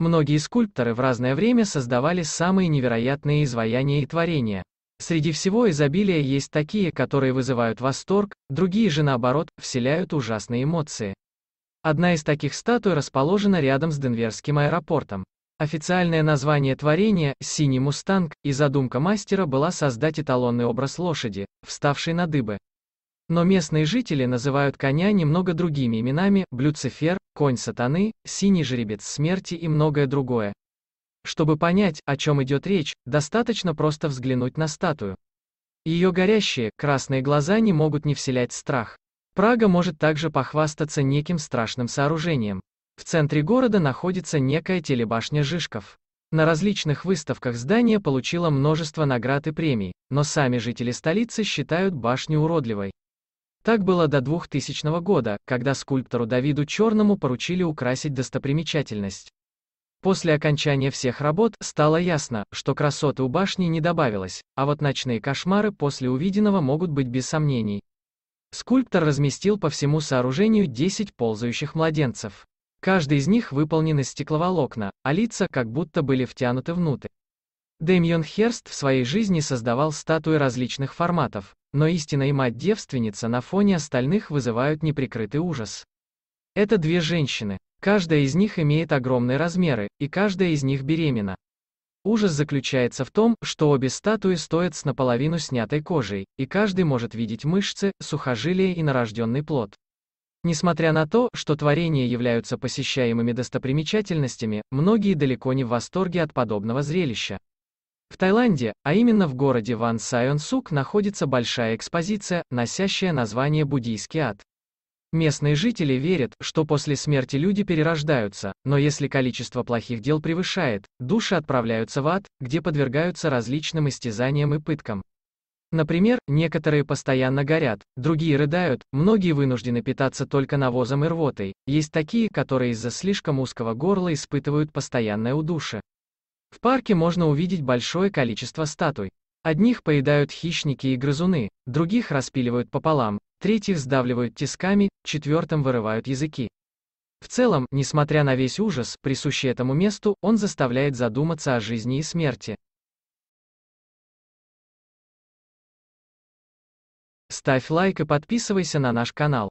Многие скульпторы в разное время создавали самые невероятные изваяния и творения. Среди всего изобилия есть такие, которые вызывают восторг, другие же наоборот, вселяют ужасные эмоции. Одна из таких статуй расположена рядом с Денверским аэропортом. Официальное название творения «Синий мустанг» и задумка мастера была создать эталонный образ лошади, вставшей на дыбы. Но местные жители называют коня немного другими именами – Блюцифер, Конь Сатаны, Синий Жеребец Смерти и многое другое. Чтобы понять, о чем идет речь, достаточно просто взглянуть на статую. Ее горящие, красные глаза не могут не вселять страх. Прага может также похвастаться неким страшным сооружением. В центре города находится некая телебашня Жишков. На различных выставках здание получило множество наград и премий, но сами жители столицы считают башню уродливой. Так было до 2000 года, когда скульптору Давиду Черному поручили украсить достопримечательность. После окончания всех работ стало ясно, что красоты у башни не добавилось, а вот ночные кошмары после увиденного могут быть без сомнений. Скульптор разместил по всему сооружению 10 ползающих младенцев. Каждый из них выполнен из стекловолокна, а лица как будто были втянуты внутрь. Дэмьон Херст в своей жизни создавал статуи различных форматов, но истина и мать-девственница на фоне остальных вызывают неприкрытый ужас. Это две женщины. Каждая из них имеет огромные размеры, и каждая из них беременна. Ужас заключается в том, что обе статуи стоят с наполовину снятой кожей, и каждый может видеть мышцы, сухожилия и нарожденный плод. Несмотря на то, что творения являются посещаемыми достопримечательностями, многие далеко не в восторге от подобного зрелища. В Таиланде, а именно в городе Ван Сайон Сук, находится большая экспозиция, носящая название «Буддийский ад». Местные жители верят, что после смерти люди перерождаются, но если количество плохих дел превышает, души отправляются в ад, где подвергаются различным истязаниям и пыткам. Например, некоторые постоянно горят, другие рыдают, многие вынуждены питаться только навозом и рвотой, есть такие, которые из-за слишком узкого горла испытывают постоянное удушье. В парке можно увидеть большое количество статуй. Одних поедают хищники и грызуны, других распиливают пополам, третьих сдавливают тисками, четвертым вырывают языки. В целом, несмотря на весь ужас, присущий этому месту, он заставляет задуматься о жизни и смерти. Ставь лайк и подписывайся на наш канал.